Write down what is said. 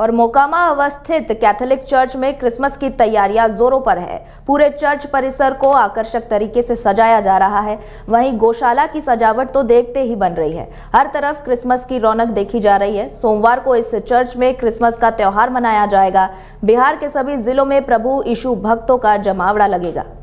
और मोकामा अवस्थित Catholic church में क्रिसमस की तैयारियां जोरों पर है पूरे चर्च परिसर को आकर्षक तरीके से सजाया जा रहा है वहीं गौशाला की सजावट तो देखते ही बन रही है हर तरफ क्रिसमस की रौनक देखी जा रही है सोमवार को इस चर्च में क्रिसमस का त्यौहार मनाया जाएगा बिहार के सभी जिलों में प्रभु यीशु भक्तों का जमावड़ा लगेगा